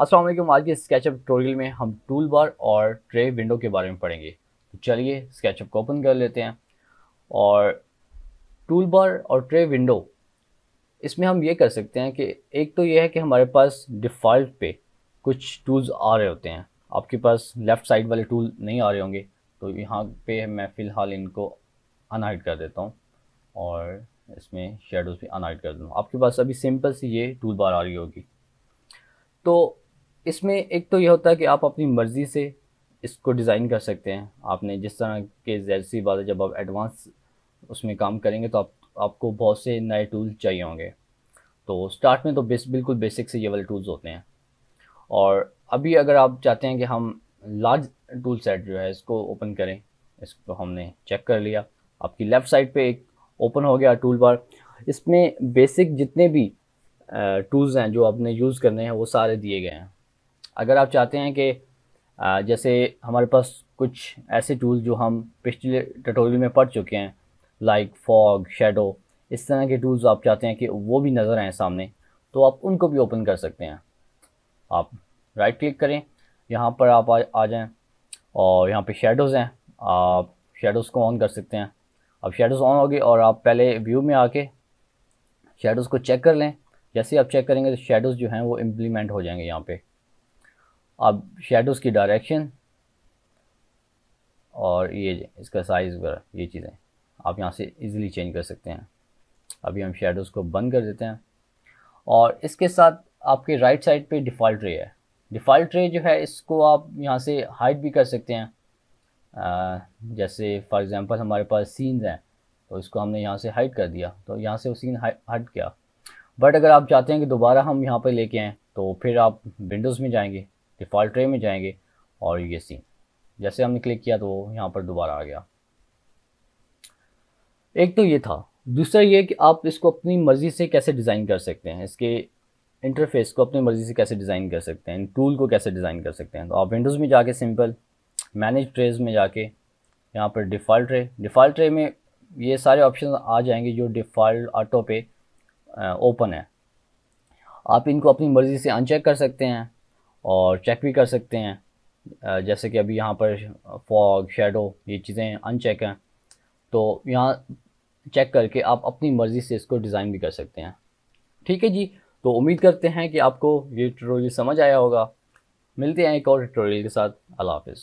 असल आज के स्केचअप ट्यूटोरियल में हम टूल बार और ट्रे विंडो के बारे में पढ़ेंगे तो चलिए स्केचअप को ओपन कर लेते हैं और टूल बार और ट्रे विंडो इसमें हम ये कर सकते हैं कि एक तो ये है कि हमारे पास डिफ़ॉल्ट पे कुछ टूल्स आ रहे होते हैं आपके पास लेफ़्ट साइड वाले टूल नहीं आ रहे होंगे तो यहाँ पे मैं फ़िलहाल इनको अनहाइड कर देता हूँ और इसमें शेडोज़ भी अनहाइड कर दूँ आपके पास अभी सिंपल सी ये टूल बार आ रही होगी तो इसमें एक तो यह होता है कि आप अपनी मर्ज़ी से इसको डिज़ाइन कर सकते हैं आपने जिस तरह के जैर सी बात है जब आप एडवांस उसमें काम करेंगे तो आप आपको बहुत से नए टूल चाहिए होंगे तो स्टार्ट में तो बेस बिल्कुल बेसिक से ये वाले टूल्स होते हैं और अभी अगर आप चाहते हैं कि हम लार्ज टूल सेट जो है इसको ओपन करें इसको हमने चेक कर लिया आपकी लेफ़्ट साइड पे एक ओपन हो गया टूल बार इसमें बेसिक जितने भी टूल्स हैं जो आपने यूज़ करने हैं वो सारे दिए गए हैं अगर आप चाहते हैं कि जैसे हमारे पास कुछ ऐसे टूल्स जो हम पिछले टटोरी में पढ़ चुके हैं लाइक फॉग शेडो इस तरह के टूल्स आप चाहते हैं कि वो भी नज़र आएँ सामने तो आप उनको भी ओपन कर सकते हैं आप राइट क्लिक करें यहाँ पर आप आ, आ जाएँ और यहाँ पे शेडोज़ हैं आप शेडोज़ को ऑन कर सकते हैं अब शेडोज़ ऑन हो गए और आप पहले व्यू में आके शेडोज़ को चेक कर लें जैसे आप चेक करेंगे तो शेडोज़ जो हैं वो इम्प्लीमेंट हो जाएंगे यहाँ पे अब शेडोज़ की डायरेक्शन और ये इसका साइज़ वगैरह ये चीज़ें आप यहाँ से इजीली चेंज कर सकते हैं अभी हम शेडोज़ को बंद कर देते हैं और इसके साथ आपके राइट साइड पे डिफ़ॉल्ट रे है डिफ़ॉल्ट रे जो है इसको आप यहाँ से हाइड भी कर सकते हैं आ, जैसे फॉर एग्ज़ाम्पल हमारे पास सीन्स हैं तो इसको हमने यहाँ से हाइड कर दिया तो यहाँ से वो सीन हट गया बट अगर आप चाहते हैं कि दोबारा हम यहाँ पर लेके आएँ तो फिर आप विंडोज़ में जाएंगे डिफ़ॉल्ट ट्रे में जाएंगे और ये सीन जैसे हमने क्लिक किया तो वो यहाँ पर दोबारा आ गया एक तो ये था दूसरा ये कि आप इसको अपनी मर्ज़ी से कैसे डिज़ाइन कर सकते हैं इसके इंटरफेस को अपनी मर्ज़ी से कैसे डिज़ाइन कर सकते हैं टूल को कैसे डिज़ाइन कर सकते हैं तो आप विंडोज़ में जाके सिंपल मैनेज ट्रेज में जाके यहाँ पर डिफ़ॉल्ट ट्रे डिफ़ॉल्ट ट्रे में ये सारे ऑप्शन आ जाएंगे जो डिफ़ॉल्ट ऑटो पे ओपन है आप इनको अपनी मर्ज़ी से अनचेक कर सकते हैं और चेक भी कर सकते हैं जैसे कि अभी यहाँ पर फॉग शेडो ये चीज़ें अनचेक हैं तो यहाँ चेक करके आप अपनी मर्ज़ी से इसको डिज़ाइन भी कर सकते हैं ठीक है जी तो उम्मीद करते हैं कि आपको ये ट्रोल समझ आया होगा मिलते हैं एक और ट्रोल के साथ अल्लाह हाफिज़